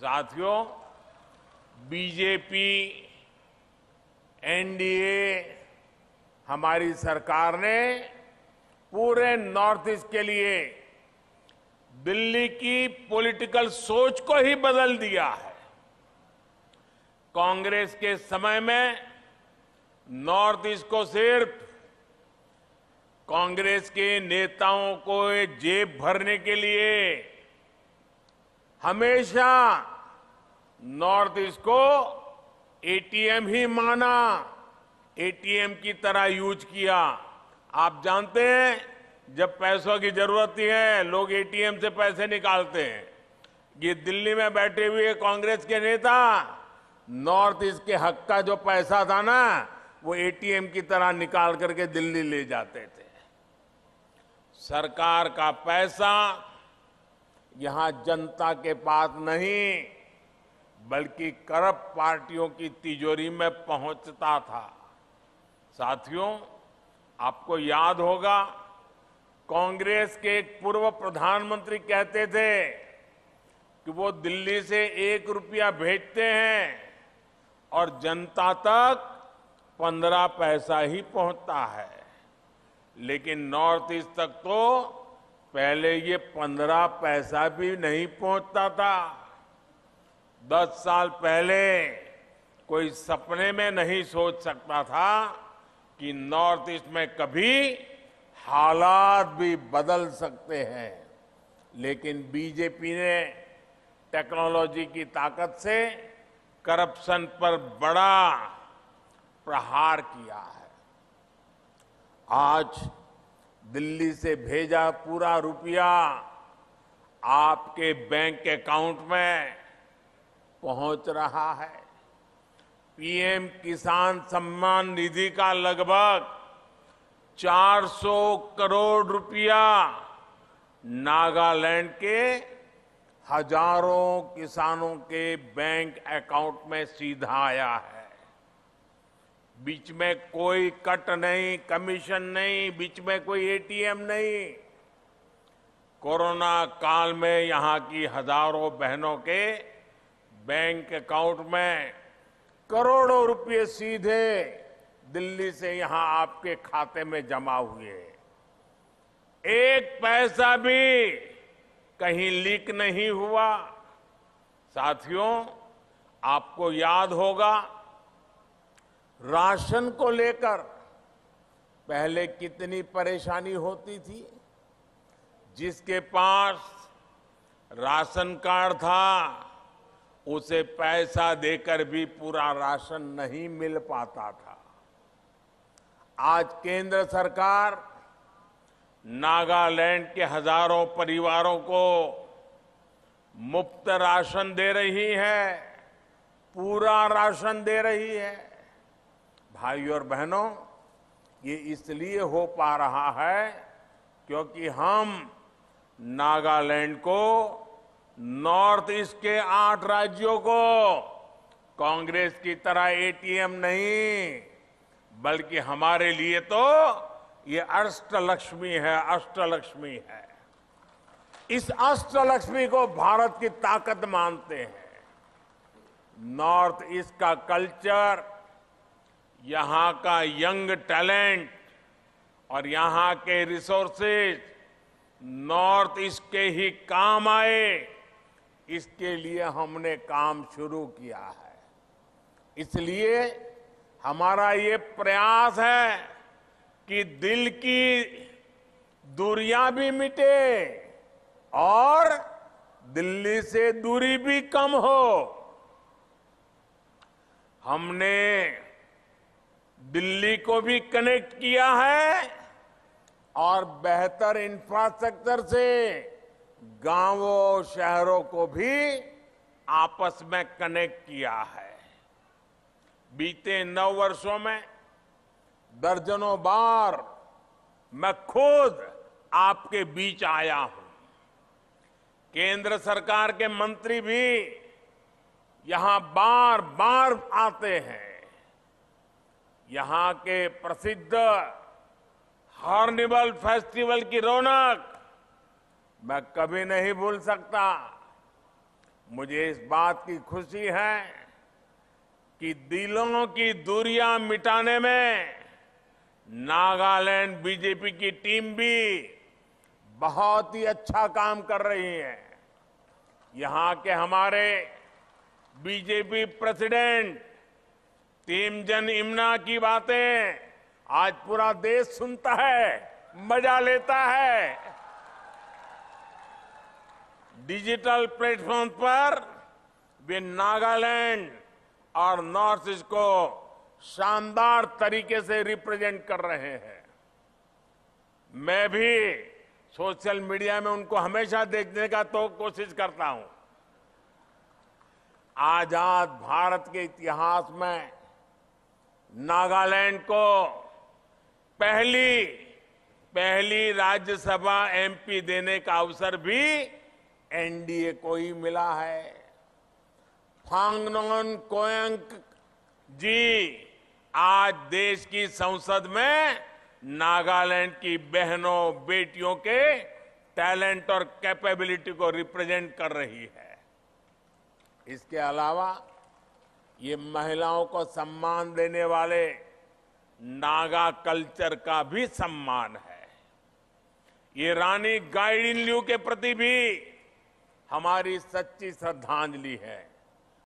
साथियों BJP NDA हमारी सरकार ने पूरे नॉर्थ ईस्ट के लिए दिल्ली की पॉलिटिकल सोच को ही बदल दिया है कांग्रेस के समय में नॉर्थ ईस्ट को सिर्फ कांग्रेस के नेताओं को जेब भरने के लिए हमेशा नॉर्थ ईस्ट को एटीएम ही माना एटीएम की तरह यूज किया आप जानते हैं जब पैसों की जरूरत है लोग एटीएम से पैसे निकालते हैं ये दिल्ली में बैठे हुए कांग्रेस के नेता नॉर्थ ईस्ट के हक का जो पैसा था ना वो एटीएम की तरह निकाल करके दिल्ली ले जाते थे सरकार का पैसा यहां जनता के पास नहीं बल्कि करप्ट पार्टियों की तिजोरी में पहुंचता था साथियों आपको याद होगा कांग्रेस के एक पूर्व प्रधानमंत्री कहते थे कि वो दिल्ली से एक रुपया भेजते हैं और जनता तक पंद्रह पैसा ही पहुंचता है लेकिन नॉर्थ ईस्ट तक तो पहले ये पंद्रह पैसा भी नहीं पहुंचता था दस साल पहले कोई सपने में नहीं सोच सकता था कि नॉर्थ ईस्ट में कभी हालात भी बदल सकते हैं लेकिन बीजेपी ने टेक्नोलॉजी की ताकत से करप्शन पर बड़ा प्रहार किया है आज दिल्ली से भेजा पूरा रुपया आपके बैंक अकाउंट में पहुंच रहा है पीएम किसान सम्मान निधि का लगभग 400 करोड़ रुपया नागालैंड के हजारों किसानों के बैंक अकाउंट में सीधा आया है बीच में कोई कट नहीं कमीशन नहीं बीच में कोई एटीएम नहीं कोरोना काल में यहां की हजारों बहनों के बैंक अकाउंट में करोड़ों रुपए सीधे दिल्ली से यहां आपके खाते में जमा हुए एक पैसा भी कहीं लीक नहीं हुआ साथियों आपको याद होगा राशन को लेकर पहले कितनी परेशानी होती थी जिसके पास राशन कार्ड था उसे पैसा देकर भी पूरा राशन नहीं मिल पाता था आज केंद्र सरकार नागालैंड के हजारों परिवारों को मुफ्त राशन दे रही है पूरा राशन दे रही है भाइयों और बहनों ये इसलिए हो पा रहा है क्योंकि हम नागालैंड को नॉर्थ ईस्ट के आठ राज्यों को कांग्रेस की तरह एटीएम नहीं बल्कि हमारे लिए तो ये अष्टलक्ष्मी है अष्टलक्ष्मी है इस अष्टलक्ष्मी को भारत की ताकत मानते हैं नॉर्थ ईस्ट का कल्चर यहां का यंग टैलेंट और यहां के रिसोर्सेज नॉर्थ ईस्ट के ही काम आए इसके लिए हमने काम शुरू किया है इसलिए हमारा ये प्रयास है कि दिल की दूरियां भी मिटे और दिल्ली से दूरी भी कम हो हमने दिल्ली को भी कनेक्ट किया है और बेहतर इंफ्रास्ट्रक्चर से गांवों शहरों को भी आपस में कनेक्ट किया है बीते नौ वर्षों में दर्जनों बार मैं खुद आपके बीच आया हूं केंद्र सरकार के मंत्री भी यहां बार बार आते हैं यहां के प्रसिद्ध हॉर्निबल फेस्टिवल की रौनक मैं कभी नहीं भूल सकता मुझे इस बात की खुशी है कि दिलों की दूरियां मिटाने में नागालैंड बीजेपी की टीम भी बहुत ही अच्छा काम कर रही है यहां के हमारे बीजेपी प्रेसिडेंट जन इमना की बातें आज पूरा देश सुनता है मजा लेता है डिजिटल प्लेटफॉर्म पर वे नागालैंड और नॉर्थ ईस्ट को शानदार तरीके से रिप्रेजेंट कर रहे हैं मैं भी सोशल मीडिया में उनको हमेशा देखने का तो कोशिश करता हूं आजाद भारत के इतिहास में नागालैंड को पहली पहली राज्यसभा एमपी देने का अवसर भी एनडीए को ही मिला है फांगनोन कोयंक जी आज देश की संसद में नागालैंड की बहनों बेटियों के टैलेंट और कैपेबिलिटी को रिप्रेजेंट कर रही है इसके अलावा ये महिलाओं को सम्मान देने वाले नागा कल्चर का भी सम्मान है ये रानी गाइडिन के प्रति भी हमारी सच्ची श्रद्धांजलि है